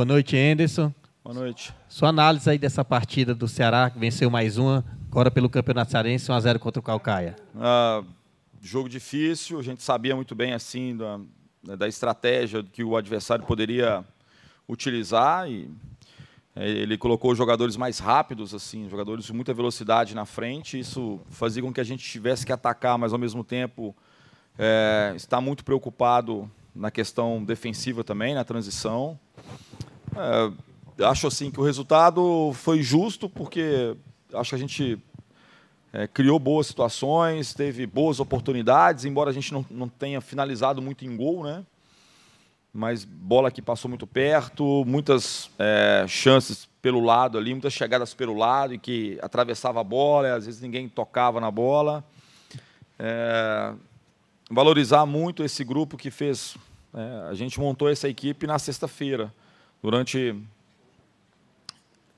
Boa noite, Anderson. Boa noite. Sua análise aí dessa partida do Ceará, que venceu mais uma, agora pelo Campeonato Cearense, 1x0 contra o Calcaia. Ah, jogo difícil, a gente sabia muito bem assim da, né, da estratégia que o adversário poderia utilizar e é, ele colocou jogadores mais rápidos, assim, jogadores de muita velocidade na frente. Isso fazia com que a gente tivesse que atacar, mas ao mesmo tempo é, está muito preocupado na questão defensiva também, na transição. É, acho assim que o resultado foi justo, porque acho que a gente é, criou boas situações, teve boas oportunidades, embora a gente não, não tenha finalizado muito em gol, né? Mas bola que passou muito perto, muitas é, chances pelo lado ali, muitas chegadas pelo lado e que atravessava a bola, e às vezes ninguém tocava na bola. É, valorizar muito esse grupo que fez. É, a gente montou essa equipe na sexta-feira durante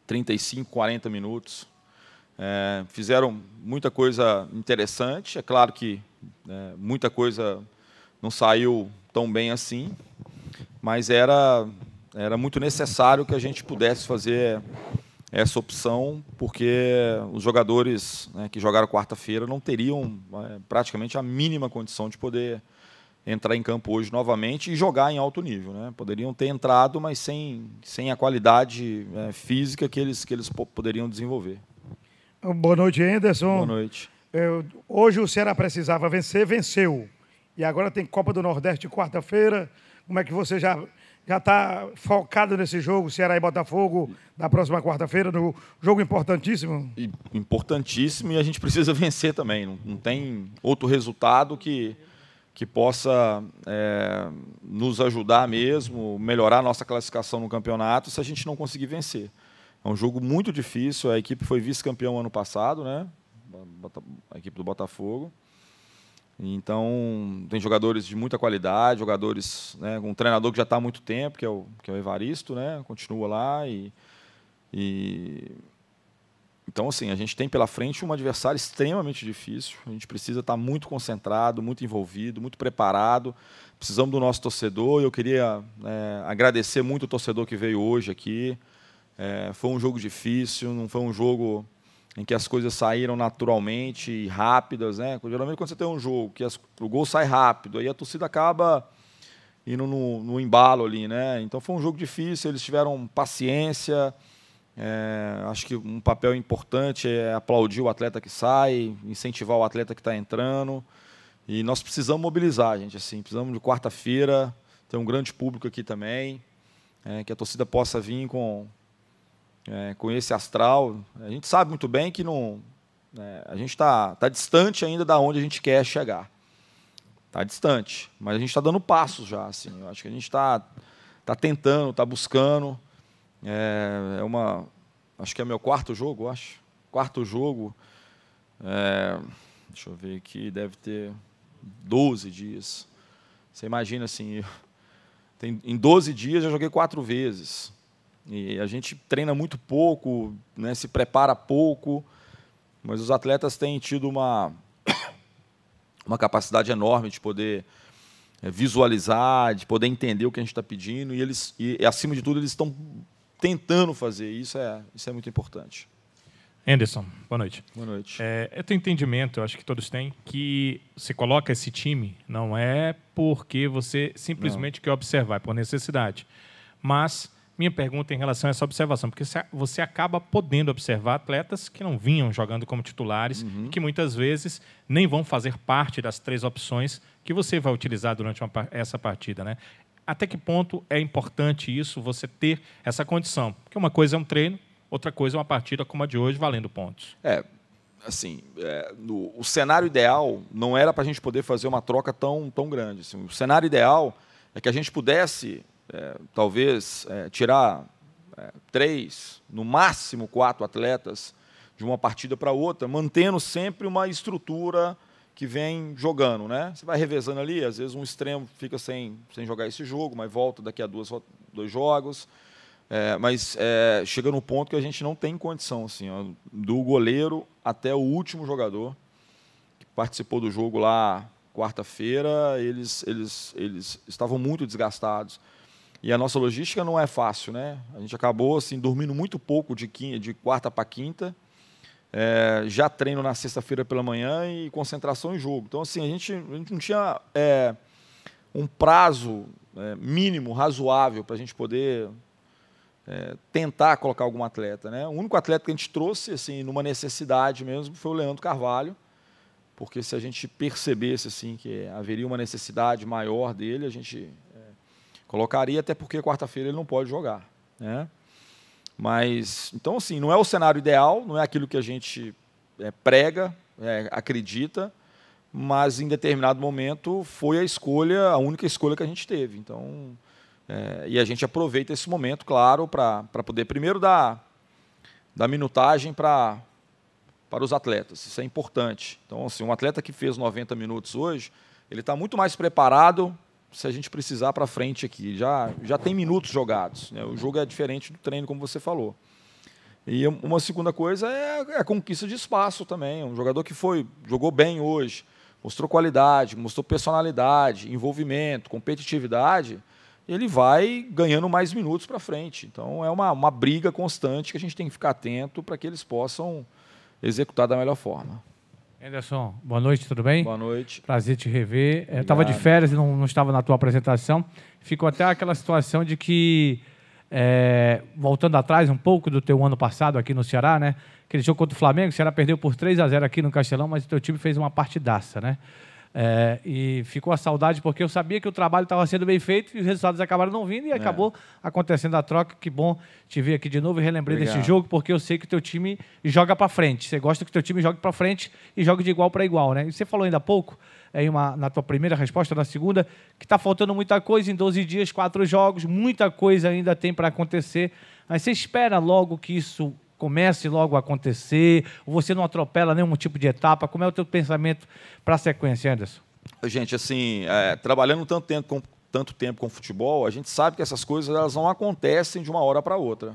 35, 40 minutos. É, fizeram muita coisa interessante. É claro que é, muita coisa não saiu tão bem assim, mas era, era muito necessário que a gente pudesse fazer essa opção, porque os jogadores né, que jogaram quarta-feira não teriam é, praticamente a mínima condição de poder entrar em campo hoje novamente e jogar em alto nível. Né? Poderiam ter entrado, mas sem, sem a qualidade é, física que eles, que eles poderiam desenvolver. Então, boa noite, Anderson. Boa noite. É, hoje o Ceará precisava vencer, venceu. E agora tem Copa do Nordeste quarta-feira. Como é que você já já está focado nesse jogo, Ceará e Botafogo, na próxima quarta-feira, no jogo importantíssimo? Importantíssimo e a gente precisa vencer também. Não, não tem outro resultado que que possa é, nos ajudar mesmo, melhorar a nossa classificação no campeonato se a gente não conseguir vencer. É um jogo muito difícil, a equipe foi vice-campeão ano passado, né? a equipe do Botafogo. Então, tem jogadores de muita qualidade, jogadores né, um treinador que já está há muito tempo, que é o, que é o Evaristo, né? Continua lá e, e então, assim, a gente tem pela frente um adversário extremamente difícil. A gente precisa estar muito concentrado, muito envolvido, muito preparado. Precisamos do nosso torcedor. Eu queria é, agradecer muito o torcedor que veio hoje aqui. É, foi um jogo difícil, não foi um jogo em que as coisas saíram naturalmente e rápidas. Né? Geralmente, quando você tem um jogo que as, o gol sai rápido, aí a torcida acaba indo no, no embalo ali. Né? Então, foi um jogo difícil. Eles tiveram paciência é, acho que um papel importante é aplaudir o atleta que sai, incentivar o atleta que está entrando. E nós precisamos mobilizar, gente. Assim, precisamos de quarta-feira ter um grande público aqui também, é, que a torcida possa vir com, é, com esse astral. A gente sabe muito bem que não, é, a gente está tá distante ainda da onde a gente quer chegar. Está distante, mas a gente está dando passos já. Assim, eu acho que a gente está tá tentando, está buscando. É, é uma. Acho que é meu quarto jogo, acho. Quarto jogo. É, deixa eu ver aqui, deve ter 12 dias. Você imagina assim. Eu, tem, em 12 dias eu joguei quatro vezes. E a gente treina muito pouco, né, se prepara pouco, mas os atletas têm tido uma, uma capacidade enorme de poder é, visualizar, de poder entender o que a gente está pedindo, e eles, e, acima de tudo, eles estão tentando fazer. Isso é, isso é muito importante. Anderson, boa noite. Boa noite. É, eu tenho entendimento, eu acho que todos têm, que você coloca esse time não é porque você simplesmente não. quer observar, é por necessidade. Mas minha pergunta em relação a essa observação, porque você acaba podendo observar atletas que não vinham jogando como titulares uhum. que muitas vezes nem vão fazer parte das três opções que você vai utilizar durante uma, essa partida, né? Até que ponto é importante isso, você ter essa condição? Porque uma coisa é um treino, outra coisa é uma partida como a de hoje, valendo pontos. É, assim, é, no, o cenário ideal não era para a gente poder fazer uma troca tão, tão grande. Assim, o cenário ideal é que a gente pudesse, é, talvez, é, tirar é, três, no máximo quatro atletas de uma partida para outra, mantendo sempre uma estrutura que vem jogando, né? Você vai revezando ali, às vezes um extremo fica sem, sem jogar esse jogo, mas volta daqui a duas, dois jogos. É, mas é, chega no ponto que a gente não tem condição, assim, ó, do goleiro até o último jogador que participou do jogo lá quarta-feira, eles, eles, eles estavam muito desgastados. E a nossa logística não é fácil, né? A gente acabou assim dormindo muito pouco de, quinta, de quarta para quinta é, já treino na sexta-feira pela manhã e concentração em jogo. Então, assim, a gente, a gente não tinha é, um prazo é, mínimo, razoável, para a gente poder é, tentar colocar algum atleta. Né? O único atleta que a gente trouxe, assim, numa necessidade mesmo, foi o Leandro Carvalho, porque se a gente percebesse assim que haveria uma necessidade maior dele, a gente é, colocaria, até porque quarta-feira ele não pode jogar. Né? Mas, então, assim, não é o cenário ideal, não é aquilo que a gente é, prega, é, acredita, mas em determinado momento foi a escolha, a única escolha que a gente teve. Então, é, e a gente aproveita esse momento, claro, para poder primeiro dar, dar minutagem para para os atletas. Isso é importante. Então, assim, um atleta que fez 90 minutos hoje, ele está muito mais preparado se a gente precisar para frente aqui. Já, já tem minutos jogados. Né? O jogo é diferente do treino, como você falou. E uma segunda coisa é a é conquista de espaço também. Um jogador que foi jogou bem hoje, mostrou qualidade, mostrou personalidade, envolvimento, competitividade, ele vai ganhando mais minutos para frente. Então é uma, uma briga constante que a gente tem que ficar atento para que eles possam executar da melhor forma. Anderson, boa noite, tudo bem? Boa noite. Prazer te rever. Estava é, de férias e não, não, estava na tua apresentação. Ficou até aquela situação de que, é, voltando atrás um pouco do teu ano passado aqui no Ceará, né? Aquele jogo contra o Flamengo, o Ceará perdeu por 3 a 0 aqui no Castelão, mas o teu time fez uma partidaça, né? É, e ficou a saudade porque eu sabia que o trabalho estava sendo bem feito e os resultados acabaram não vindo e é. acabou acontecendo a troca. Que bom te ver aqui de novo e relembrei Obrigado. desse jogo porque eu sei que o teu time joga para frente. Você gosta que o teu time jogue para frente e jogue de igual para igual, né? E você falou ainda há pouco, em é uma, na tua primeira resposta, na segunda, que está faltando muita coisa em 12 dias, quatro jogos, muita coisa ainda tem para acontecer. Mas você espera logo que isso comece logo a acontecer, ou você não atropela nenhum tipo de etapa. Como é o teu pensamento para a sequência, Anderson? Gente, assim, é, trabalhando tanto tempo, com, tanto tempo com futebol, a gente sabe que essas coisas elas não acontecem de uma hora para outra.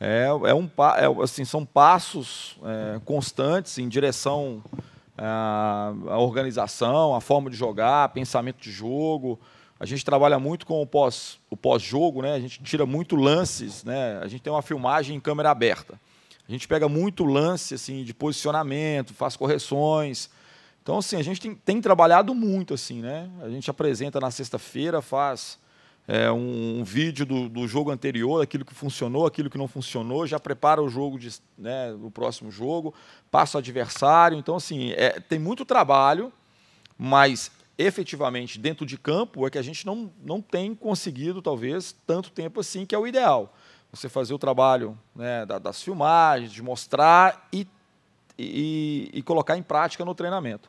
É, é um, é, assim, são passos é, constantes em direção é, à, à organização, à forma de jogar, pensamento de jogo. A gente trabalha muito com o pós o pós-jogo, né? A gente tira muito lances, né? A gente tem uma filmagem em câmera aberta. A gente pega muito lance assim de posicionamento, faz correções. Então, assim, a gente tem, tem trabalhado muito, assim, né? A gente apresenta na sexta-feira, faz é, um, um, vídeo do, do, jogo anterior, aquilo que funcionou, aquilo que não funcionou, já prepara o jogo de, né, próximo jogo, passa o adversário. Então, assim, é, tem muito trabalho, mas efetivamente dentro de campo é que a gente não, não tem conseguido, talvez, tanto tempo assim, que é o ideal você fazer o trabalho né, das filmagens, de mostrar e, e, e, colocar em prática no treinamento.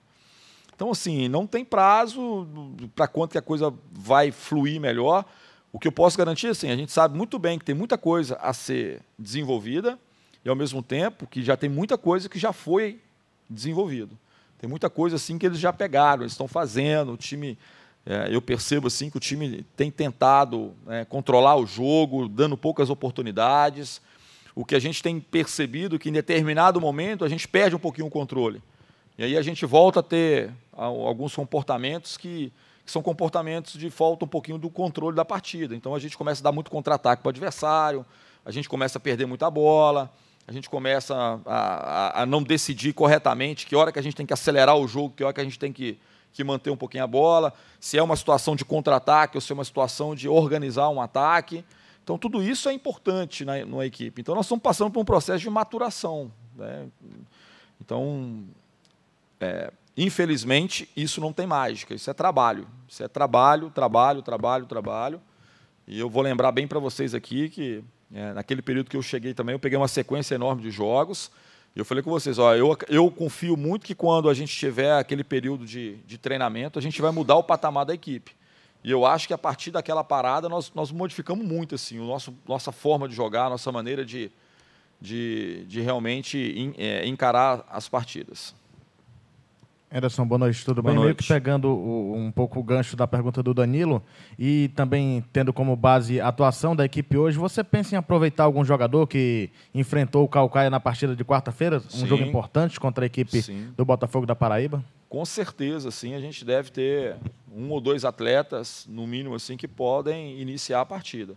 Então, assim, não tem prazo para quanto que a coisa vai fluir melhor. O que eu posso garantir, assim, a gente sabe muito bem que tem muita coisa a ser desenvolvida e, ao mesmo tempo, que já tem muita coisa que já foi desenvolvido. Tem muita coisa, assim, que eles já pegaram, eles estão fazendo, o time é, eu percebo assim que o time tem tentado né, controlar o jogo, dando poucas oportunidades. O que a gente tem percebido é que em determinado momento a gente perde um pouquinho o controle. E aí a gente volta a ter alguns comportamentos que, que são comportamentos de falta um pouquinho do controle da partida. Então a gente começa a dar muito contra-ataque para o adversário, a gente começa a perder muita bola a gente começa a, a, a, não decidir corretamente que hora que a gente tem que acelerar o jogo, que hora que a gente tem que, que manter um pouquinho a bola, se é uma situação de contra-ataque ou se é uma situação de organizar um ataque. Então, tudo isso é importante na, equipe. Então, nós estamos passando por um processo de maturação. Né? Então, é, infelizmente, isso não tem mágica, isso é trabalho. Isso é trabalho, trabalho, trabalho, trabalho. E eu vou lembrar bem para vocês aqui que é, naquele período que eu cheguei também, eu peguei uma sequência enorme de jogos. E eu falei com vocês, ó, eu, eu confio muito que quando a gente tiver aquele período de, de treinamento, a gente vai mudar o patamar da equipe. E eu acho que a partir daquela parada nós, nós modificamos muito assim, o nosso, nossa forma de jogar, nossa maneira de, de, de realmente in, é, encarar as partidas. Anderson, boa noite, tudo boa bem? Noite. Meio que pegando o, um pouco o gancho da pergunta do Danilo e também tendo como base a atuação da equipe hoje, você pensa em aproveitar algum jogador que enfrentou o Calcaia na partida de quarta-feira? Um jogo importante contra a equipe sim. do Botafogo da Paraíba? Com certeza, sim. A gente deve ter um ou dois atletas, no mínimo assim, que podem iniciar a partida.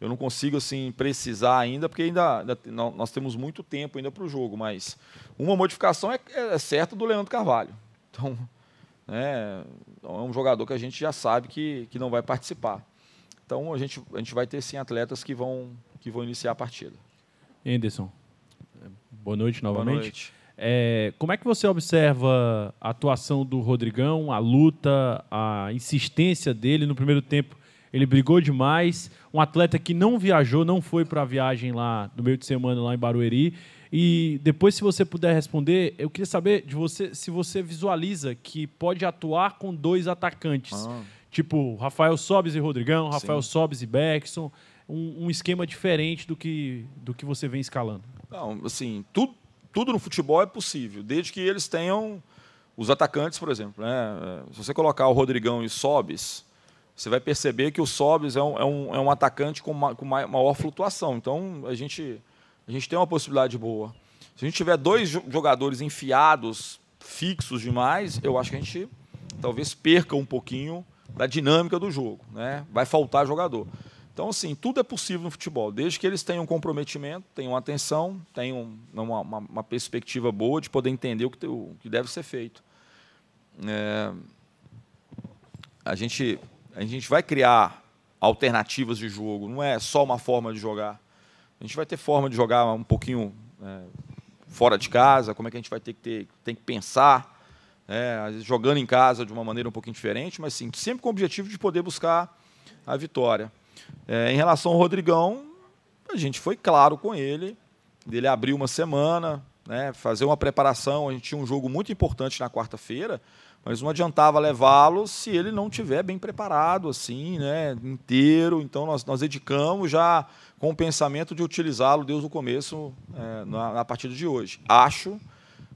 Eu não consigo assim precisar ainda, porque ainda, ainda nós temos muito tempo ainda para o jogo, mas uma modificação é, é, é certa do Leandro Carvalho. Então, né, então é um jogador que a gente já sabe que, que não vai participar. Então a gente, a gente vai ter sim atletas que vão, que vão iniciar a partida. Anderson, boa noite novamente. Boa noite. É, como é que você observa a atuação do Rodrigão, a luta, a insistência dele no primeiro tempo? ele brigou demais. Um atleta que não viajou, não foi para a viagem lá no meio de semana lá em Barueri. E depois, se você puder responder, eu queria saber de você se você visualiza que pode atuar com dois atacantes. Ah. Tipo, Rafael Sobes e Rodrigão, Rafael Sim. Sobes e Beckson. Um, um, esquema diferente do que, do que você vem escalando. Não, assim, tudo, tudo no futebol é possível, desde que eles tenham os atacantes, por exemplo. Né? Se você colocar o Rodrigão e Sobes você vai perceber que o Sobis é um, é um, é um atacante com, com maior flutuação. Então, a gente, a gente tem uma possibilidade boa. Se a gente tiver dois jogadores enfiados, fixos demais, eu acho que a gente talvez perca um pouquinho da dinâmica do jogo. Né? Vai faltar jogador. Então, assim, tudo é possível no futebol, desde que eles tenham um comprometimento, tenham atenção, tenham uma, uma, uma perspectiva boa de poder entender o que, o que deve ser feito. É... a gente a gente vai criar alternativas de jogo, não é só uma forma de jogar. A gente vai ter forma de jogar um pouquinho é, fora de casa, como é que a gente vai ter que, ter, tem que pensar, né, jogando em casa de uma maneira um pouquinho diferente, mas sim, sempre com o objetivo de poder buscar a vitória. É, em relação ao Rodrigão, a gente foi claro com ele, dele abrir uma semana, né, fazer uma preparação. A gente tinha um jogo muito importante na quarta-feira, mas não adiantava levá-lo se ele não tiver bem preparado, assim, né? Inteiro. Então nós, nós dedicamos já com o pensamento de utilizá-lo desde o começo, é, na, na partida de hoje. Acho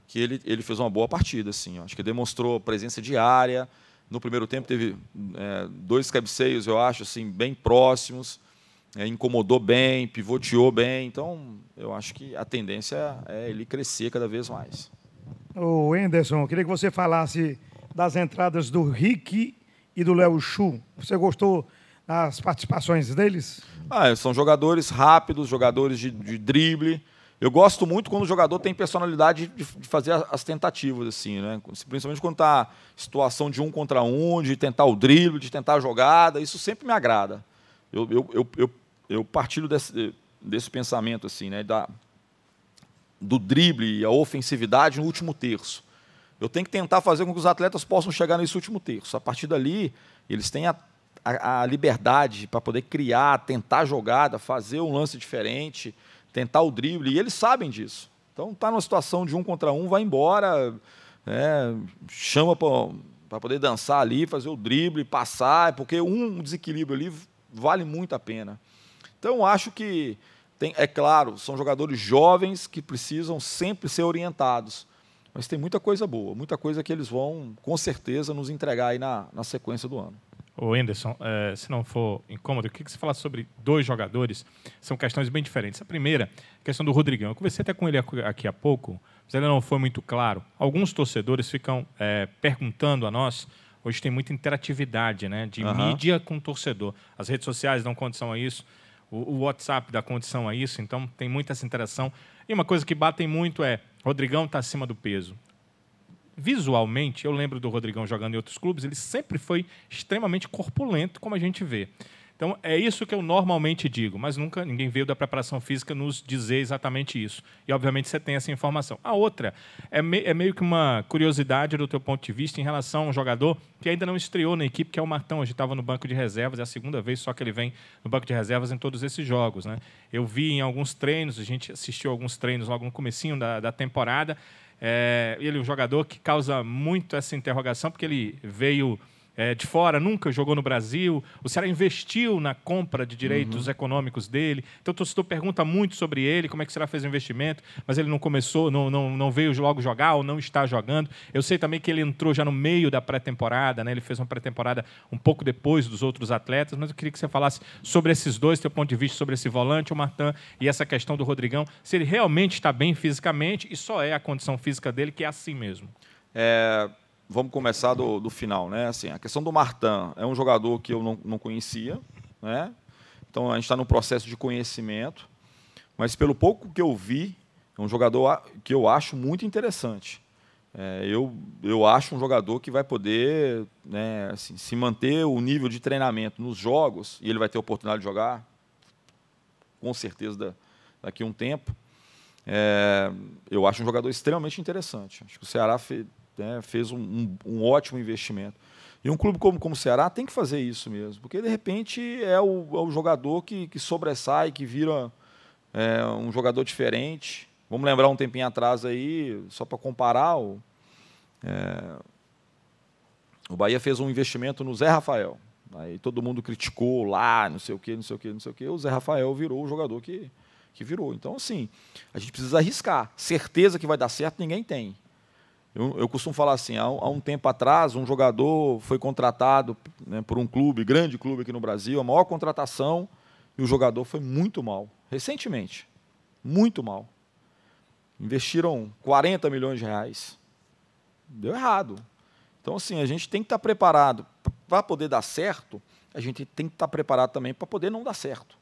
que ele, ele fez uma boa partida, assim. Acho que demonstrou presença diária. No primeiro tempo teve é, dois cabeceios, eu acho, assim, bem próximos. É, incomodou bem, pivoteou bem. Então, eu acho que a tendência é, é ele crescer cada vez mais. O Anderson, queria que você falasse das entradas do Rick e do Léo Chu. Você gostou das participações deles? Ah, são jogadores rápidos, jogadores de, de drible. Eu gosto muito quando o jogador tem personalidade de, de fazer as tentativas, assim, né? Principalmente quando tá situação de um contra um, de tentar o drible, de tentar a jogada. Isso sempre me agrada. Eu, eu, eu, eu, eu partilho desse, desse pensamento, assim, né? Da, do drible e a ofensividade no último terço. Eu tenho que tentar fazer com que os atletas possam chegar nesse último terço. A partir dali, eles têm a, a, a liberdade para poder criar, tentar jogada, fazer um lance diferente, tentar o drible, e eles sabem disso. Então, está numa situação de um contra um, vai embora, né, chama para poder dançar ali, fazer o drible, passar, porque um desequilíbrio ali vale muito a pena. Então, acho que, tem, é claro, são jogadores jovens que precisam sempre ser orientados. Mas tem muita coisa boa, muita coisa que eles vão, com certeza, nos entregar aí na, na sequência do ano. O Anderson, é, se não for incômodo, eu queria que você falasse sobre dois jogadores. São questões bem diferentes. A primeira, a questão do Rodrigão. Eu conversei até com ele aqui há pouco, mas ele não foi muito claro. Alguns torcedores ficam é, perguntando a nós. Hoje tem muita interatividade né, de uhum. mídia com torcedor. As redes sociais dão condição a isso, o, o WhatsApp dá condição a isso, então tem muita essa interação. E uma coisa que batem muito é: Rodrigão está acima do peso. Visualmente, eu lembro do Rodrigão jogando em outros clubes, ele sempre foi extremamente corpulento, como a gente vê. Então, é isso que eu normalmente digo, mas nunca ninguém veio da preparação física nos dizer exatamente isso. E, obviamente, você tem essa informação. A outra é, me, é meio que uma curiosidade do teu ponto de vista em relação a um jogador que ainda não estreou na equipe, que é o Martão. Hoje estava no banco de reservas, é a segunda vez só que ele vem no banco de reservas em todos esses jogos. Né? Eu vi em alguns treinos, a gente assistiu alguns treinos logo no comecinho da, da temporada, é, ele é um jogador que causa muito essa interrogação, porque ele veio é, de fora, nunca jogou no Brasil. O Ceará investiu na compra de direitos uhum. econômicos dele. Então o torcedor pergunta muito sobre ele, como é que o Ceará fez o investimento, mas ele não começou, não, não, não veio logo jogar ou não está jogando. Eu sei também que ele entrou já no meio da pré-temporada, né? ele fez uma pré-temporada um pouco depois dos outros atletas, mas eu queria que você falasse sobre esses dois, teu ponto de vista sobre esse volante, o Martin, e essa questão do Rodrigão, se ele realmente está bem fisicamente e só é a condição física dele que é assim mesmo. É, vamos começar do, do, final, né? Assim, a questão do Martin é um jogador que eu não, não conhecia, né? Então a gente está no processo de conhecimento, mas pelo pouco que eu vi, é um jogador que eu acho muito interessante. É, eu, eu acho um jogador que vai poder né, assim, se manter o nível de treinamento nos jogos, e ele vai ter a oportunidade de jogar, com certeza, da, daqui a um tempo. É, eu acho um jogador extremamente interessante. Acho que o Ceará né, fez um, um, um, ótimo investimento. E um clube como, como o Ceará tem que fazer isso mesmo, porque de repente é o, é o jogador que, que sobressai, que vira é, um jogador diferente. Vamos lembrar um tempinho atrás aí, só para comparar, o, é, o Bahia fez um investimento no Zé Rafael. Aí todo mundo criticou lá, não sei o quê, não sei o quê, não sei o quê. O Zé Rafael virou o jogador que, que virou. Então, assim, a gente precisa arriscar. Certeza que vai dar certo, ninguém tem. Eu, eu costumo falar assim, há, há, um tempo atrás, um jogador foi contratado né, por um clube, grande clube aqui no Brasil, a maior contratação, e o jogador foi muito mal, recentemente. Muito mal. Investiram 40 milhões de reais. Deu errado. Então, assim, a gente tem que estar tá preparado. Para poder dar certo, a gente tem que estar tá preparado também para poder não dar certo.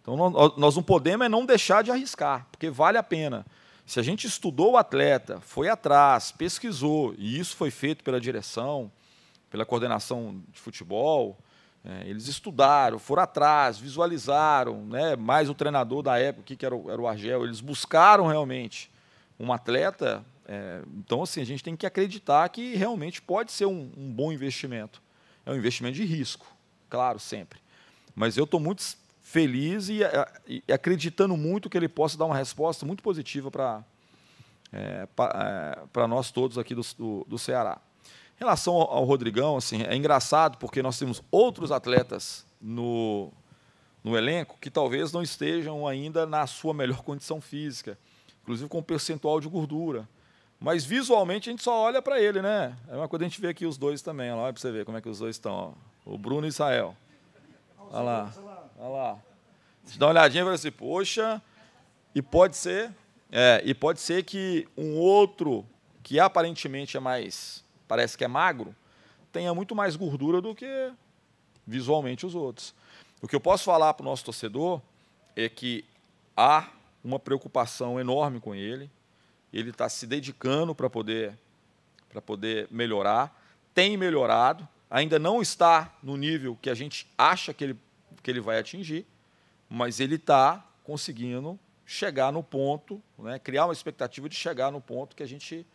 Então, nós não podemos é não deixar de arriscar, porque vale a pena. Se a gente estudou o atleta, foi atrás, pesquisou, e isso foi feito pela direção, pela coordenação de futebol, é, eles estudaram, foram atrás, visualizaram, né, mais o treinador da época, que era o, era o Argel, eles buscaram realmente um atleta. É, então, assim, a gente tem que acreditar que realmente pode ser um, um bom investimento. É um investimento de risco, claro, sempre. Mas eu estou muito feliz eh, e, e, acreditando muito que ele possa dar uma resposta muito positiva para é, eh, para eh, é, nós todos aqui do, do, do, Ceará. Em relação ao, ao Rodrigão, assim, é engraçado porque nós temos outros atletas no, no elenco que talvez não estejam ainda na sua melhor condição física, inclusive com percentual de gordura. Mas visualmente a gente só olha para ele, né? É uma coisa a gente vê aqui os dois também. Olha, olha para você ver como é que os dois estão. Ó. O Bruno e Israel. Olha lá. Olha lá. Você dá uma olhadinha e falam assim, poxa, e pode ser, é, e pode ser que um outro que aparentemente é mais, parece que é magro, tenha muito mais gordura do que visualmente os outros. O que eu posso falar para o nosso torcedor é que há uma preocupação enorme com ele, ele está se dedicando para poder, para poder melhorar, tem melhorado, ainda não está no nível que a gente acha que ele que ele vai atingir, mas ele está conseguindo chegar no ponto, né, criar uma expectativa de chegar no ponto que a gente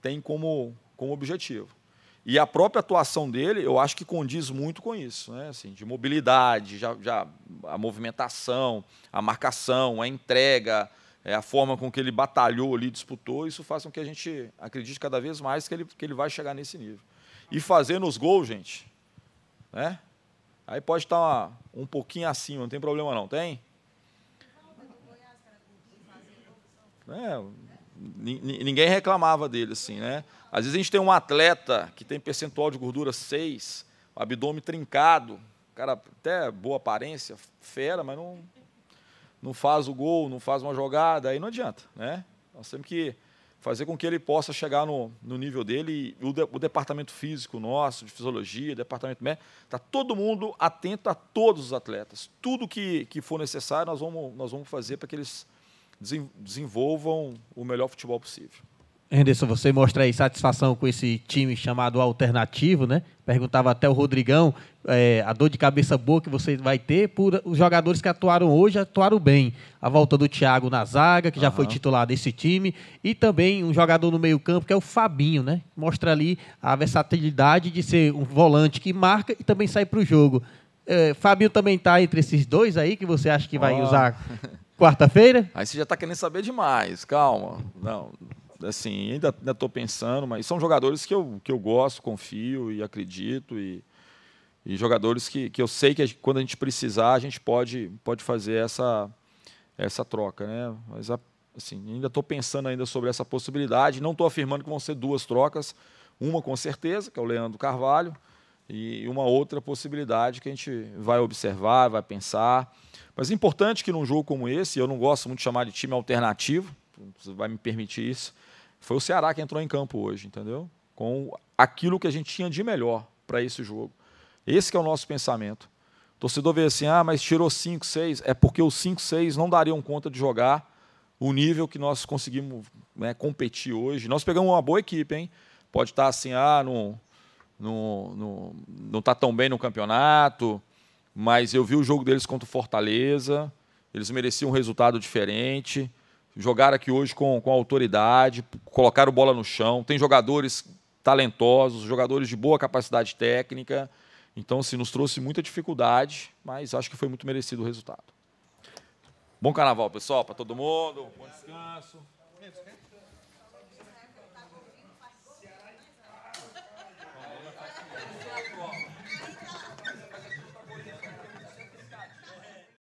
tem como, como objetivo. E a própria atuação dele, eu acho que condiz muito com isso, né? assim, de mobilidade, já, já a movimentação, a marcação, a entrega, é, a forma com que ele batalhou ali, disputou, isso faz com que a gente acredite cada vez mais que ele, que ele vai chegar nesse nível. E fazendo os gols, gente, né? Aí pode estar um pouquinho acima, não tem problema não, tem? É, ninguém reclamava dele assim, né? Às vezes a gente tem um atleta que tem percentual de gordura 6, abdômen trincado, cara até boa aparência, fera, mas não, não faz o gol, não faz uma jogada, aí não adianta, né? Nós temos que fazer com que ele possa chegar no, no nível dele. O, de, o, departamento físico nosso, de fisiologia, departamento médico, está todo mundo atento a todos os atletas. Tudo que, que for necessário, nós vamos, nós vamos fazer para que eles desenvolvam o melhor futebol possível. Henderson, você mostra aí satisfação com esse time chamado alternativo, né? Perguntava até o Rodrigão é, a dor de cabeça boa que você vai ter por os jogadores que atuaram hoje atuaram bem. A volta do Thiago na zaga, que já uhum. foi titular desse time, e também um jogador no meio-campo que é o Fabinho, né? Mostra ali a versatilidade de ser um volante que marca e também sai para o jogo. É, Fabinho também está entre esses dois aí que você acha que vai oh. usar quarta-feira? Aí você já está querendo saber demais, calma. Não, assim, ainda estou pensando, mas são jogadores que eu, que eu gosto, confio e acredito, e, e jogadores que, que eu sei que a, quando a gente precisar, a gente pode, pode fazer essa, essa troca. Né? Mas assim, ainda estou pensando ainda sobre essa possibilidade, não estou afirmando que vão ser duas trocas, uma com certeza, que é o Leandro Carvalho, e uma outra possibilidade que a gente vai observar, vai pensar. Mas é importante que num jogo como esse, eu não gosto muito de chamar de time alternativo, você vai me permitir isso, foi o Ceará que entrou em campo hoje, entendeu? Com aquilo que a gente tinha de melhor para esse jogo. Esse é o nosso pensamento. O torcedor vê assim, ah, mas tirou 5, 6. É porque os 5, 6 não dariam conta de jogar o nível que nós conseguimos né, competir hoje. Nós pegamos uma boa equipe, hein? Pode estar tá assim, ah, não, não, não, não tá tão bem no campeonato, mas eu vi o jogo deles contra o Fortaleza, eles mereciam um resultado diferente jogaram aqui hoje com, com autoridade, colocaram bola no chão. Tem jogadores talentosos, jogadores de boa capacidade técnica. Então, assim, nos trouxe muita dificuldade, mas acho que foi muito merecido o resultado. Bom carnaval, pessoal, para todo mundo. Bom descanso.